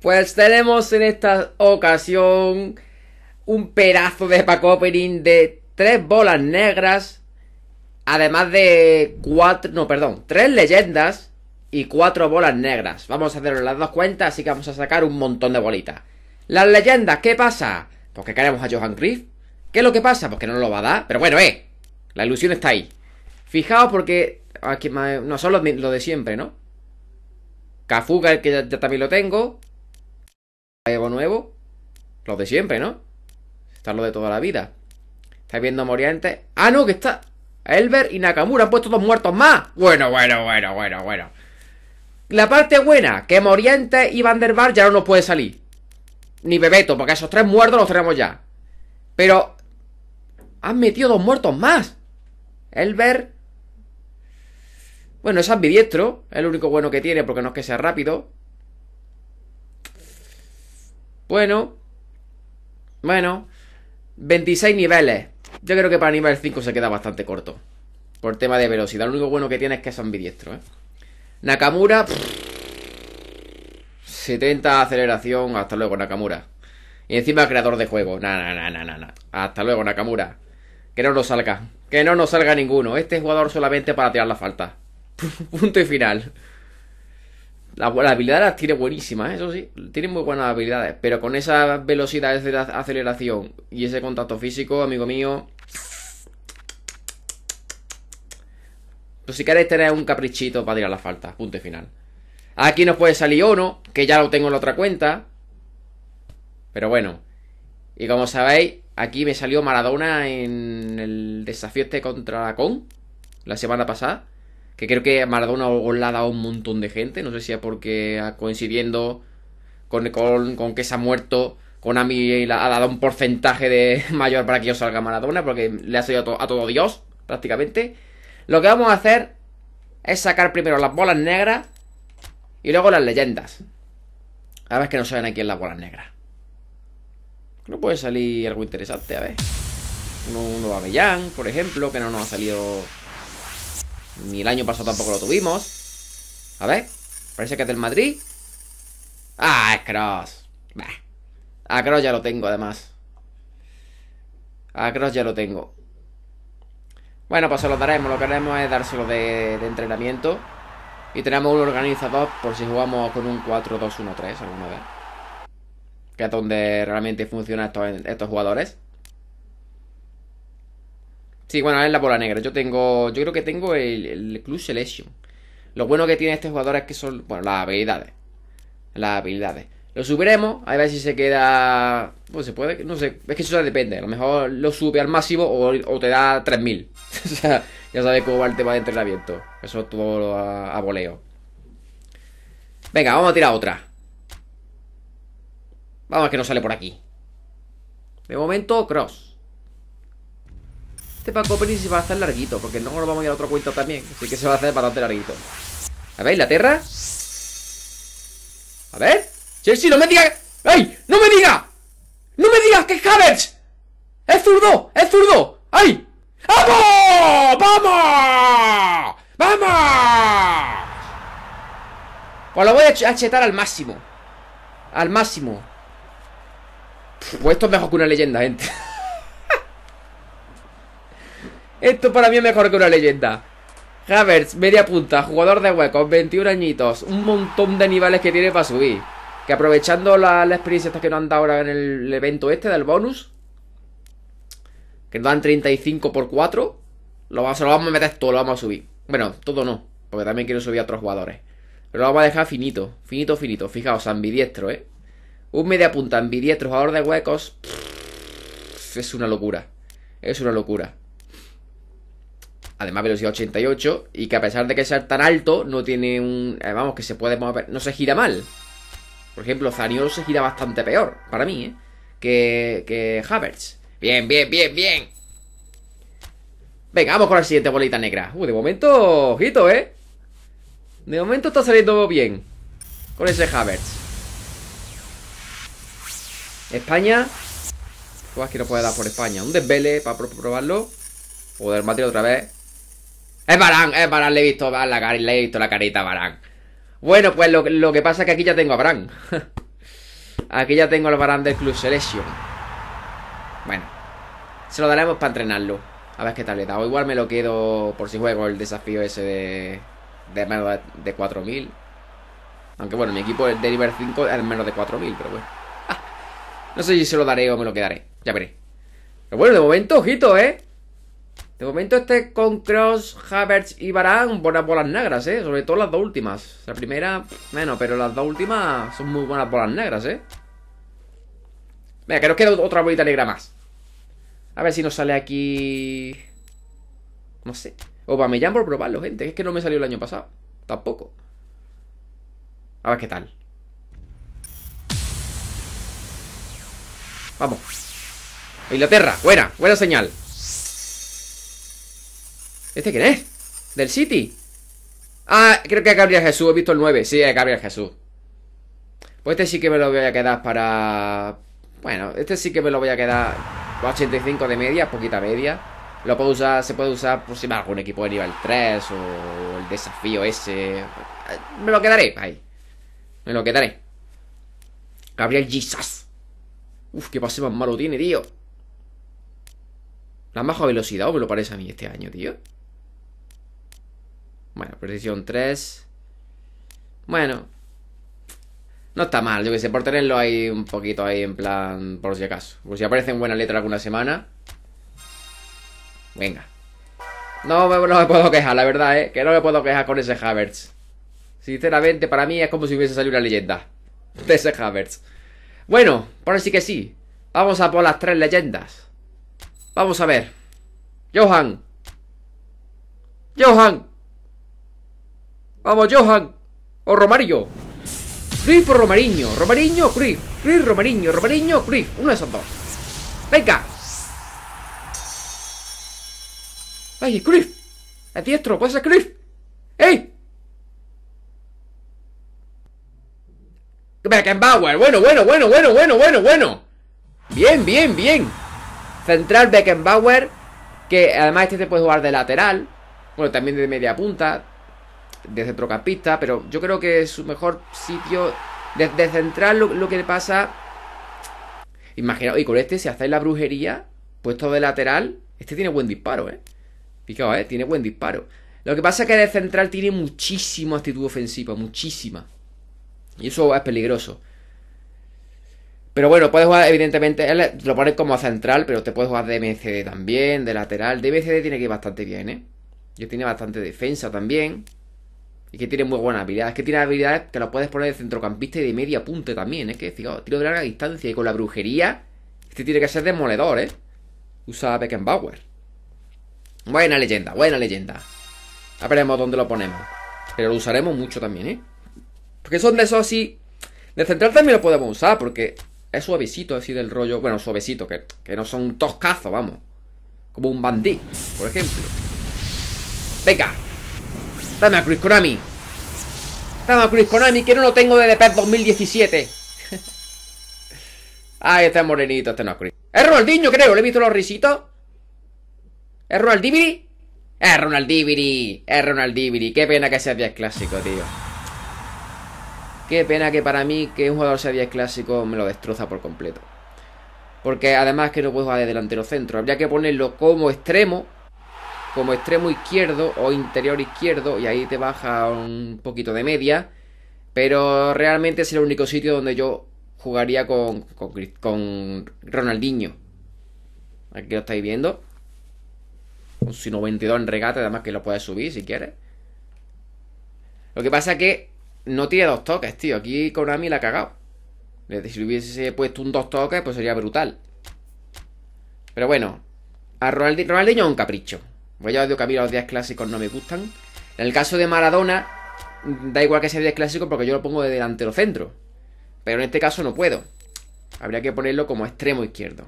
Pues tenemos en esta ocasión un pedazo de pack opening de tres bolas negras, además de cuatro, no, perdón, tres leyendas y cuatro bolas negras. Vamos a hacer las dos cuentas, así que vamos a sacar un montón de bolitas. Las leyendas, ¿qué pasa? Porque pues queremos a Johan Griff. ¿Qué es lo que pasa? Porque pues no lo va a dar, pero bueno, eh, la ilusión está ahí. Fijaos porque aquí no son los, de siempre, ¿no? Kafuga, que ya también lo tengo algo nuevo? Los de siempre, ¿no? Están los de toda la vida. Estáis viendo a ¡Ah, no! Que está. Elber y Nakamura han puesto dos muertos más. Bueno, bueno, bueno, bueno, bueno. La parte buena, que Moriente y Vanderbar ya no nos puede salir. Ni Bebeto, porque esos tres muertos los tenemos ya. Pero. Han metido dos muertos más. Elber. Bueno, es ambidiestro. Es el único bueno que tiene porque no es que sea rápido. Bueno. Bueno. 26 niveles. Yo creo que para nivel 5 se queda bastante corto. Por tema de velocidad. Lo único bueno que tiene es que es ambidiestro, ¿eh? Nakamura. 70 aceleración. Hasta luego, Nakamura. Y encima creador de juego. na, na, na, na, na, Hasta luego, Nakamura. Que no nos salga. Que no nos salga ninguno. Este jugador solamente para tirar la falta. Punto y final. Las habilidades habilidad tiene buenísimas, ¿eh? eso sí, tiene muy buenas habilidades, pero con esa velocidad de aceleración y ese contacto físico, amigo mío. Pues si queréis tener un caprichito para tirar la falta, punto final. Aquí nos puede salir uno, que ya lo tengo en la otra cuenta. Pero bueno. Y como sabéis, aquí me salió Maradona en el desafío este contra la Con, la semana pasada que creo que Maradona ha dado a un montón de gente, no sé si es porque ah, coincidiendo con, que se ha muerto, con Ami ha dado un porcentaje de mayor para que yo salga Maradona, porque le ha salido a, todo Dios, prácticamente. Lo que vamos a hacer es sacar primero las bolas negras y luego las leyendas. A ver que no salen aquí en las bolas negras. No puede salir algo interesante, a ver. Uno, uno Avellán, por ejemplo, que no nos ha salido ni el año pasado tampoco lo tuvimos. A ver, parece que es del Madrid. Ah, es Cross. Bah. A Cross ya lo tengo, además. A Cross ya lo tengo. Bueno, pues se lo daremos. Lo que haremos es dárselo de, entrenamiento. Y tenemos un organizador por si jugamos con un 4-2-1-3 alguna vez. Que es donde realmente funcionan estos jugadores. Sí, bueno, es la bola negra. Yo tengo. Yo creo que tengo el, el Club Selection. Lo bueno que tiene este jugador es que son. Bueno, las habilidades. Las habilidades. Lo subiremos. A ver si se queda. Pues se puede. No sé. Es que eso depende. A lo mejor lo sube al máximo o, te da 3000. o sea, ya sabes cómo va el tema de entrenamiento. Eso es todo a, a voleo. Venga, vamos a tirar otra. Vamos a que no sale por aquí. De momento, cross. Este Paco se va a hacer larguito, porque no lo vamos a ir a otro cuento también. Así que se va a hacer bastante larguito. A ver, Inglaterra. A ver. Chelsea, no me diga... ¡Ay! ¡No me diga! ¡No me digas que es Havertz! ¡Es zurdo! ¡Es zurdo! ¡Ay! ¡Vamos! ¡Vamos! ¡Vamos! Pues lo voy a chetar al máximo. Al máximo. Pues esto es mejor que una leyenda, gente. Esto para mí es mejor que una leyenda. Havertz, media punta, jugador de huecos, 21 añitos, un montón de niveles que tiene para subir. Que aprovechando la, experiencia que nos han dado ahora en el evento este del bonus, que nos dan 35 por 4, lo vamos, se lo vamos a meter todo, lo vamos a subir. Bueno, todo no, porque también quiero subir a otros jugadores. Pero lo vamos a dejar finito, finito, finito. Fijaos, ambidiestro, ¿eh? Un media punta ambidiestro, jugador de huecos. es una locura. Es una locura además velocidad 88, y que a pesar de que sea tan alto, no tiene un... Eh, vamos, que se puede mover, no se gira mal. Por ejemplo, Zaniolo se gira bastante peor, para mí, ¿eh? Que, que Havertz. Bien, bien, bien, bien. Venga, vamos con la siguiente bolita negra. Uh, de momento, ojito, ¿eh? De momento está saliendo bien. Con ese Havertz. España. Pues que no puede dar por España. Un desvele para probarlo. Poder matar otra vez. Es Barán, es Barán, le he visto la, la carita a Barán. Bueno, pues lo, que pasa es que aquí ya tengo a Barán. aquí ya tengo al Barán del Club Selection. Bueno, se lo daremos para entrenarlo. A ver qué tal le da. O igual me lo quedo por si juego el desafío ese de, de menos de 4000. Aunque bueno, mi equipo de nivel 5 es menos de 4000, pero bueno. no sé si se lo daré o me lo quedaré. Ya veré. Pero bueno, de momento, ojito, ¿eh? De momento este con Cross, Havertz y Barán, buenas bolas negras, ¿eh? Sobre todo las dos últimas. La primera, menos, pero las dos últimas son muy buenas bolas negras, ¿eh? Venga, que nos queda otra bolita negra más. A ver si nos sale aquí... No sé. O Millán por probarlo, gente. Es que no me salió el año pasado. Tampoco. A ver qué tal. Vamos. Inglaterra, buena, buena señal. ¿Este quién es? ¿Del City? Ah, creo que es Gabriel Jesús, he visto el 9 Sí, es Gabriel Jesús Pues este sí que me lo voy a quedar para... Bueno, este sí que me lo voy a quedar 85 de media, poquita media Lo puedo usar, se puede usar por si me algún equipo de nivel 3 O el desafío ese Me lo quedaré, ahí Me lo quedaré Gabriel Jesus Uf, qué pase más malo tiene, tío La baja velocidad, o me lo parece a mí este año, tío bueno, precisión 3. Bueno. No está mal, yo que sé, por tenerlo ahí un poquito ahí en plan, por si acaso. Por si aparece en buena letra alguna semana. Venga. No, me puedo quejar, la verdad, ¿eh? Que no me puedo quejar con ese Havertz. Sinceramente, para mí es como si hubiese salido una leyenda. De ese Havertz. Bueno, por sí que sí. Vamos a por las tres leyendas. Vamos a ver. Johan. Johan. Vamos, Johan. O Romario Cliff o Romariño. Romariño, Cliff. Cliff, Romariño. Romariño, Cliff. Uno de esos dos. ¡Venga! ¡Ay, Cliff! ¡Es diestro! ¡Puede ser Cliff! ¡Ey! Beckenbauer. Bueno, bueno, bueno, bueno, bueno, bueno, bueno. Bien, bien, bien. Central Beckenbauer. Que además este se puede jugar de lateral. Bueno, también de media punta de centrocampista, pero yo creo que es su mejor sitio desde de central lo, que le pasa. Imaginaos, y con este, si hacéis la brujería, puesto de lateral, este tiene buen disparo, ¿eh? Fijaos, ¿eh? Tiene buen disparo. Lo que pasa es que de central tiene muchísima actitud ofensiva, muchísima. Y eso es peligroso. Pero bueno, puedes jugar, evidentemente, lo pones como central, pero te puedes jugar de MCD también, de lateral. De MCD tiene que ir bastante bien, ¿eh? Yo tiene bastante defensa también. Y que tiene muy buena habilidad Es Que tiene habilidades que lo puedes poner de centrocampista y de media punta también. Es ¿eh? que, fijaos tiro de larga distancia. Y con la brujería, este tiene que ser demoledor, ¿eh? Usa Beckenbauer. Buena leyenda, buena leyenda. A veremos dónde lo ponemos. Pero lo usaremos mucho también, ¿eh? Porque son de esos así. De central también lo podemos usar, porque es suavecito así del rollo. Bueno, suavecito, que, que no son toscazos, vamos. Como un bandit por ejemplo. Venga, Dame a Chris Konami. Dame a Chris Konami, que no lo tengo desde PES 2017. Ay, este morenito, este no es Chris. Es Ronaldinho, creo. Le he visto los risitos. ¿Es Ronaldiviri? Es Ronaldiviri. Es Ronaldiviri. Qué pena que sea 10 clásico, tío. Qué pena que para mí que un jugador sea 10 clásico me lo destroza por completo. Porque además que no puedo jugar de delantero centro. Habría que ponerlo como extremo como extremo izquierdo o interior izquierdo y ahí te baja un poquito de media. Pero realmente es el único sitio donde yo jugaría con, con, Ronaldinho. Aquí lo estáis viendo. Un 92 en regate además que lo puedes subir si quieres. Lo que pasa es que no tiene dos toques, tío. Aquí con Ami la ha cagado. Si hubiese puesto un dos toques, pues sería brutal. Pero bueno, a Ronaldinho es un capricho. Voy pues a os digo que a mí los 10 clásicos no me gustan. En el caso de Maradona, da igual que sea 10 clásico porque yo lo pongo de delantero centro. Pero en este caso no puedo. Habría que ponerlo como extremo izquierdo.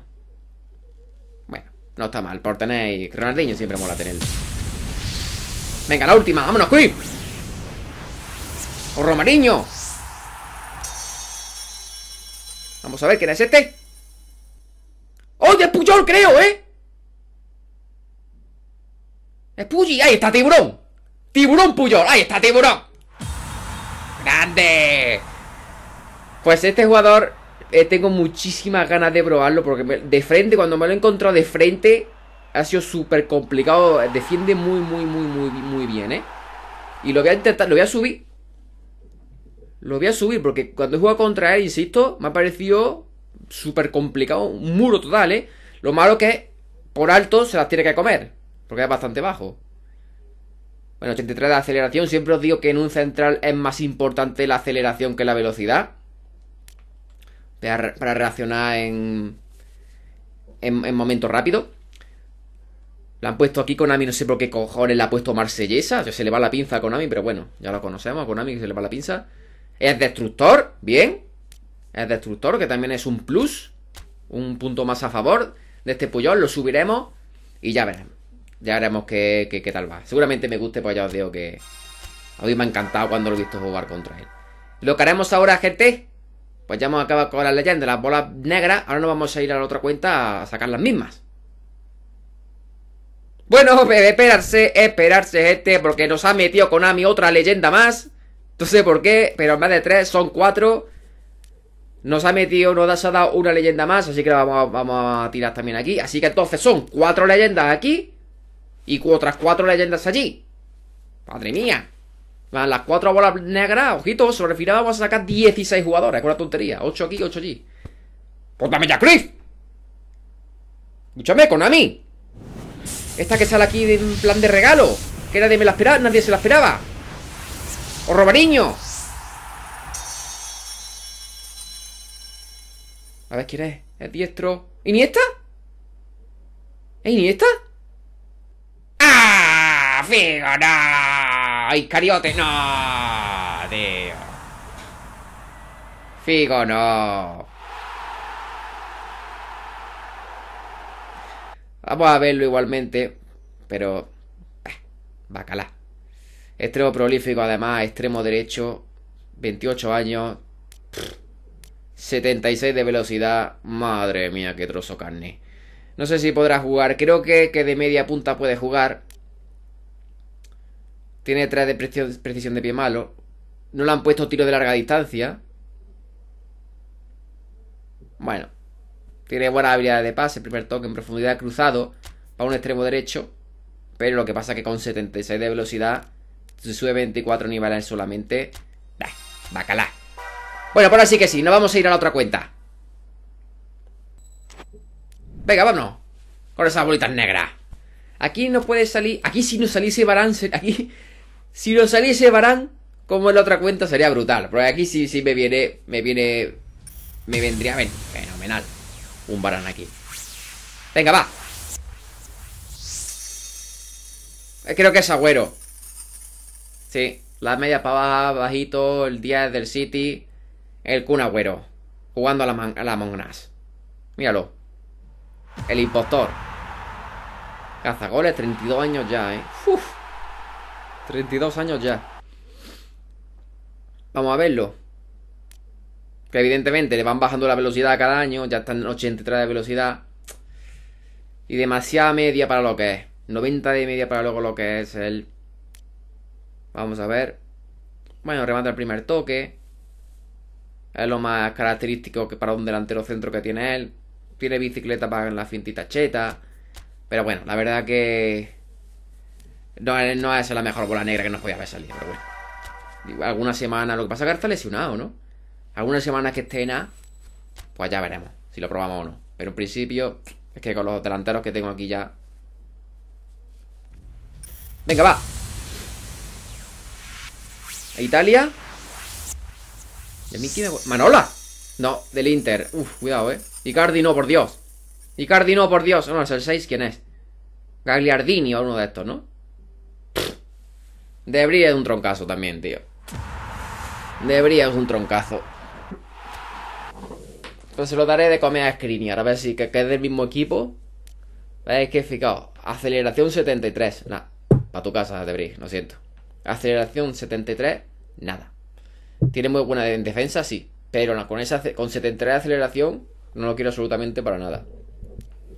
Bueno, no está mal. Por tener Ronaldinho siempre mola tenerlo. Venga, la última. ¡Vámonos, quick. ¡O Romariño! Vamos a ver, ¿quién es este? ¡Oh, de Puyol, creo, eh! Es Puyi, ahí está Tiburón. Tiburón Puyol, ahí está Tiburón. Grande. Pues este jugador eh, tengo muchísimas ganas de probarlo porque de frente, cuando me lo he encontrado de frente, ha sido súper complicado. Defiende muy, muy, muy, muy, muy bien, ¿eh? Y lo voy a intentar, lo voy a subir. Lo voy a subir porque cuando he jugado contra él, insisto, me ha parecido súper complicado. Un muro total, ¿eh? Lo malo que por alto se las tiene que comer. Porque es bastante bajo. Bueno, 83 de aceleración. Siempre os digo que en un central es más importante la aceleración que la velocidad. Para, reaccionar en, en, momento rápido. La han puesto aquí Konami, no sé por qué cojones la ha puesto Marsellesa. Se le va la pinza a Konami, pero bueno, ya lo conocemos, a Konami se le va la pinza. Es destructor, bien. Es destructor, que también es un plus. Un punto más a favor de este pollón lo subiremos y ya veremos. Ya veremos qué, tal va. Seguramente me guste, pues ya os digo que... A mí me ha encantado cuando lo he visto jugar contra él. Lo que haremos ahora, gente... Pues ya hemos acabado con las leyendas, las bolas negras. Ahora nos vamos a ir a la otra cuenta a sacar las mismas. Bueno, esperarse, esperarse, gente, porque nos ha metido Konami otra leyenda más. No sé por qué, pero en vez de tres son cuatro. Nos ha metido, nos ha dado una leyenda más, así que la vamos a tirar también aquí. Así que entonces son cuatro leyendas aquí y otras cuatro leyendas allí. Madre mía. Las cuatro bolas negras, ojito, Se lo vamos a sacar 16 jugadores, con una tontería. 8 aquí, 8 allí. ¡Pues ya Cliff! Escúchame, Konami. Esta que sale aquí de un plan de regalo. Que nadie me la esperaba, nadie se la esperaba. O Robariño. A ver quién es. ¿Es diestro? ¿Iniesta? ¿Es Iniesta? Figo, no. cariote no. Dios. Figo, no. Vamos a verlo igualmente, pero... Eh, bacala. Extremo prolífico, además, extremo derecho, 28 años, 76 de velocidad. Madre mía, qué trozo carne. No sé si podrá jugar. Creo que, que de media punta puede jugar tiene 3 de precisión de pie malo. No le han puesto tiro de larga distancia. Bueno, tiene buena habilidad de pase, primer toque en profundidad cruzado para un extremo derecho. Pero lo que pasa es que con 76 de velocidad se sube 24 niveles solamente. Bah, bacalá. Bueno, por pues así que sí, nos vamos a ir a la otra cuenta. Venga, vámonos. Con esas bolitas negras. Aquí no puede salir. Aquí si no saliese balance. Aquí si lo saliese Barán, como en la otra cuenta, sería brutal. Pero aquí sí, sí me viene, me viene, me vendría ven, fenomenal un Barán aquí. Venga, va. Eh, creo que es Agüero. Sí, las medias para bajito, el día del City, el Kun Agüero, jugando a la, man, a Míralo. El impostor. Cazagoles, 32 años ya, ¿eh? 32 años ya. Vamos a verlo. Que evidentemente le van bajando la velocidad cada año. Ya están en 83 de velocidad. Y demasiada media para lo que es. 90 de media para luego lo que es él Vamos a ver. Bueno, remata el primer toque. Es lo más característico que para un delantero centro que tiene él. Tiene bicicleta para la fintita cheta. Pero bueno, la verdad que eh, no, es la mejor bola negra que nos podía haber salido, pero bueno. Alguna semana, lo que pasa es que está lesionado, ¿no? alguna semana que esté en pues ya veremos si lo probamos o no. Pero en principio, es que con los delanteros que tengo aquí ya. Venga, va. Italia. Manola. No, del Inter. Uf, cuidado, eh. Icardi no, por Dios. Icardi no, por Dios. No, es el 6, ¿quién es? Gagliardini o uno de estos, ¿no? Debería es un troncazo también, tío. Debería es un troncazo. Pues se lo daré de comer a Skriniar, a ver si que del mismo equipo. Es que fijaos, aceleración 73, nada. Para tu casa, Debris, lo siento. Aceleración 73, nada. Tiene muy buena defensa, sí. Pero con, esa, con 73 de aceleración no lo quiero absolutamente para nada.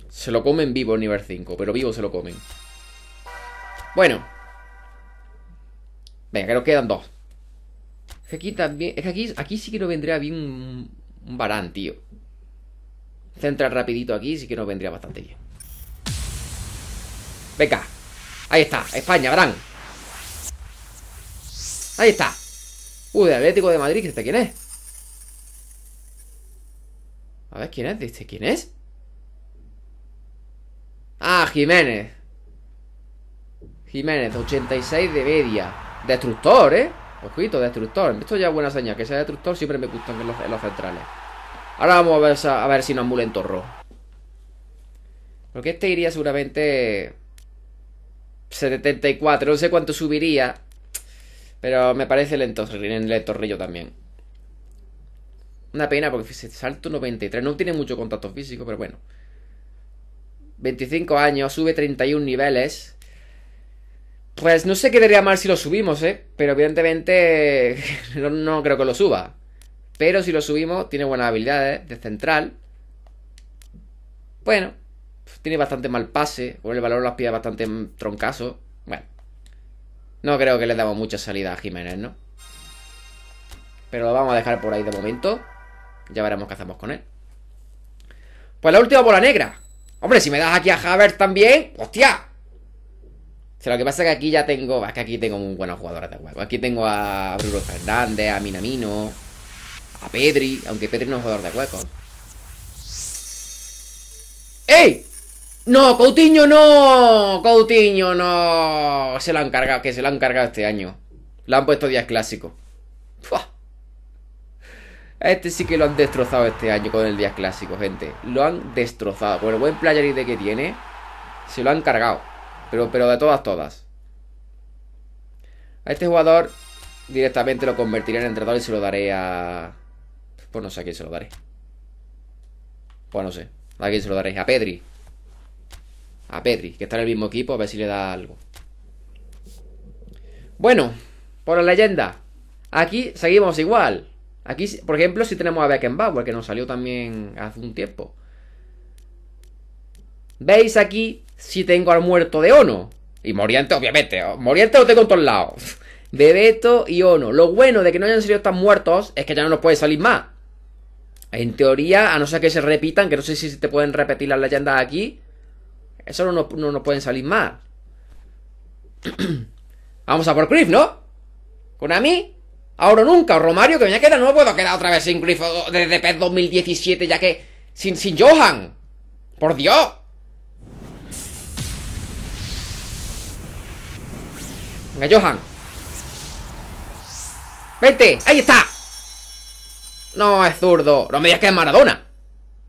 Se lo comen vivo el nivel 5, pero vivo se lo comen. Bueno, Venga, que nos quedan dos. Es que aquí también. Es que aquí, aquí sí que nos vendría bien un, varán tío. Centrar rapidito aquí sí que nos vendría bastante bien. Venga. Ahí está. España, varán. Ahí está. Uy, uh, de Atlético de Madrid, ¿este quién es? A ver, ¿quién es? ¿Este quién es? Ah, Jiménez. Jiménez, 86 de media. Destructor, ¿eh? Ojito, destructor. Esto ya es buena señal. Que sea destructor siempre me gustan los, centrales. Ahora vamos a ver, a ver si no mulen torro. Porque este iría seguramente... 74. No sé cuánto subiría. Pero me parece lento, el torrillo también. Una pena porque salto 93. No tiene mucho contacto físico, pero bueno. 25 años, sube 31 niveles. Pues no sé qué debería mal si lo subimos, ¿eh? Pero evidentemente no, creo que lo suba. Pero si lo subimos, tiene buenas habilidades de central. Bueno, pues tiene bastante mal pase. O el valor las pide bastante troncazo. Bueno, no creo que le damos mucha salida a Jiménez, ¿no? Pero lo vamos a dejar por ahí de momento. Ya veremos qué hacemos con él. Pues la última bola negra. Hombre, si me das aquí a Javert también. ¡Hostia! lo que pasa es que aquí ya tengo. Es que aquí tengo un buenos jugadores de hueco. Aquí tengo a Bruno Fernández, a Minamino, a Pedri. Aunque Pedri no es jugador de hueco. ¡Ey! ¡No! ¡Coutinho no! ¡Coutinho no! Se lo han cargado, que se lo han cargado este año. Lo han puesto días clásico. Este sí que lo han destrozado este año con el día clásico, gente. Lo han destrozado. Con el buen player de que tiene, se lo han cargado. Pero, de todas, todas. A este jugador directamente lo convertiré en entrenador y se lo daré a... Pues no sé a quién se lo daré. Pues no sé. ¿A quién se lo daré? A Pedri. A Pedri, que está en el mismo equipo, a ver si le da algo. Bueno, por la leyenda. Aquí seguimos igual. Aquí, por ejemplo, si tenemos a Beckenbauer, que nos salió también hace un tiempo. ¿Veis aquí si tengo al muerto de Ono. Y Moriente, obviamente. Oh, Moriente lo tengo en todos lados. Bebeto y Ono. Lo bueno de que no hayan salido tan muertos es que ya no nos puede salir más. En teoría, a no ser que se repitan, que no sé si te pueden repetir las leyendas aquí. Eso no, no nos pueden salir más. Vamos a por Cliff, ¿no? Con a mí Ahora nunca, Romario, que me queda, no me puedo quedar otra vez sin Cliff desde PES 2017, ya que. Sin, sin Johan. Por Dios. Venga, Johan. ¡Vete! ¡Ahí está! No, es zurdo. No me digas que es Maradona.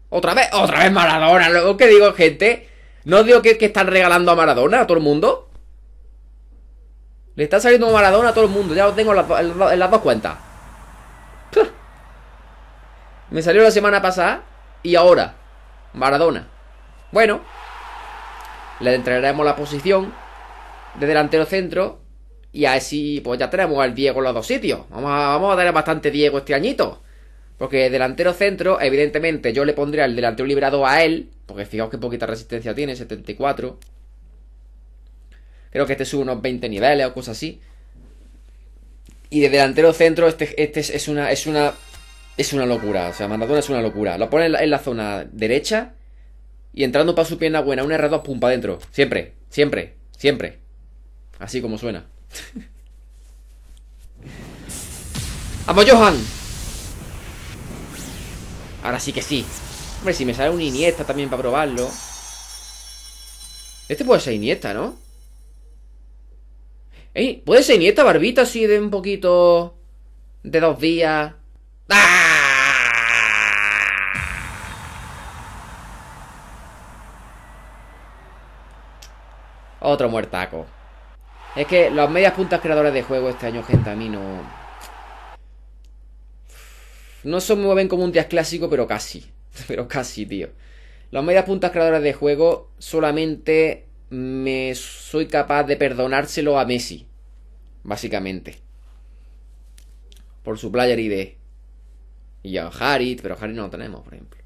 Otra vez, otra vez Maradona. Luego que digo, gente. No digo que, están regalando a Maradona a todo el mundo. Le está saliendo Maradona a todo el mundo. Ya lo tengo en las, dos cuentas. Me salió la semana pasada y ahora. Maradona. Bueno. Le entregaremos la posición de delantero centro. Y así, pues ya tenemos al Diego en los dos sitios. Vamos a, darle a bastante Diego este añito. Porque delantero centro, evidentemente, yo le pondría el delantero liberado a él. Porque fijaos qué poquita resistencia tiene, 74. Creo que este sube unos 20 niveles o cosas así. Y de delantero centro, este, este es, una. Es una. Es una locura. O sea, Maradona es una locura. Lo pone en la, zona derecha. Y entrando para su pierna buena, un R2, pum, para adentro. Siempre, siempre, siempre. Así como suena. ¡Vamos, Johan! Ahora sí que sí. Hombre, si me sale un Iniesta también para probarlo. Este puede ser Iniesta, ¿no? ¡Ey! Puede ser Iniesta barbita así de un poquito... De dos días. ¡Ah! Otro muertaco. Es que las medias puntas creadores de juego este año, gente, a mí no... No se mueven como un día clásico, pero casi. Pero casi, tío. Las medias puntas creadores de juego solamente me soy capaz de perdonárselo a Messi. Básicamente. Por su player ID. Y a Harit, pero Harit no lo tenemos, por ejemplo.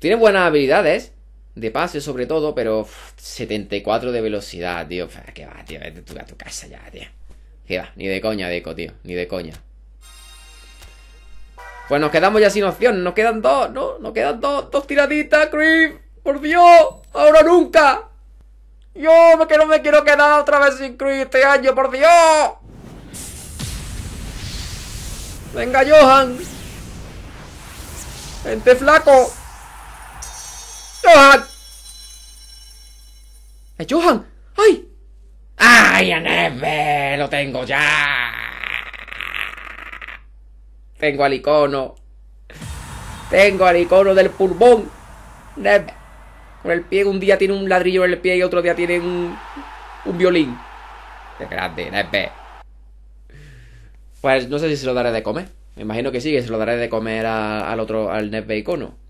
Tiene buenas habilidades de pase sobre todo, pero 74 de velocidad, tío. Que va, tío, vete tú a tu casa ya, tío. Que va, ni de coña, Deco, tío, ni de coña. Pues nos quedamos ya sin opción, nos quedan dos, ¿no? Nos quedan dos, dos tiraditas, Creep. Por Dios, ahora nunca. Yo que no me quiero quedar otra vez sin Creep este año, por Dios. Venga, Johan. ¡Gente flaco. Johan! ¡Es Johan! ¡Ay! ¡Ay, Aneve! ¡Lo tengo ya! Tengo al icono. Tengo al icono del pulmón. Neve. Con el pie, un día tiene un ladrillo en el pie y otro día tiene un, un violín. Qué grande, Neve. Pues no sé si se lo daré de comer. Me imagino que sí, que se lo daré de comer al otro, al Neve icono.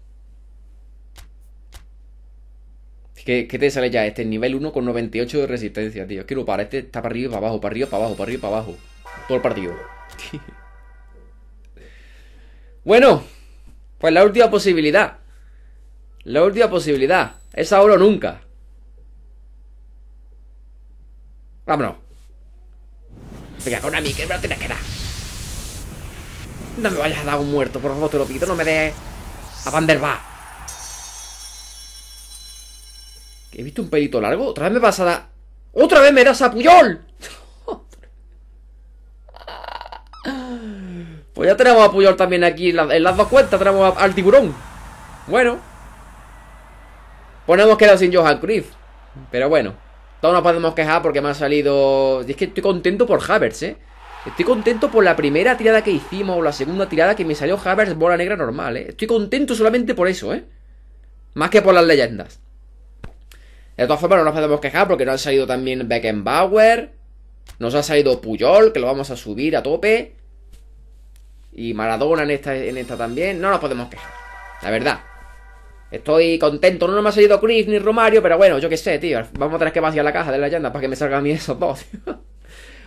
¿Qué, te sale ya? Este nivel 1 con 98 de resistencia, tío. Es que no para, este está para arriba para abajo, para arriba, para abajo, para arriba, para abajo. Todo el partido. bueno, pues la última posibilidad. La última posibilidad. Es ahora o nunca. Vámonos. Venga, con a mí, que me lo No me vayas a dar un muerto, por favor, te lo pido. No me des a Van der ¿He visto un pelito largo? ¿Otra vez me vas a ¡Otra vez me das a Puyol! pues ya tenemos a Puyol también aquí en, las dos cuentas. Tenemos al tiburón. Bueno. Pues no hemos quedado sin Johan Cruyff. Pero bueno. Todos nos podemos quejar porque me ha salido... Y es que estoy contento por Havers, ¿eh? Estoy contento por la primera tirada que hicimos o la segunda tirada que me salió Havers bola negra normal, ¿eh? Estoy contento solamente por eso, ¿eh? Más que por las leyendas. De todas formas, no nos podemos quejar porque nos ha salido también Beckenbauer. Nos ha salido Puyol, que lo vamos a subir a tope. Y Maradona en esta, en esta también. No nos podemos quejar. La verdad. Estoy contento. No nos ha salido Chris ni Romario, pero bueno, yo qué sé, tío. Vamos a tener que vaciar la caja de la llanta para que me salgan a mí esos dos.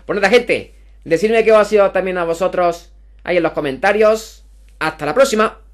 pues nada, gente. Decidme qué os ha sido también a vosotros ahí en los comentarios. Hasta la próxima.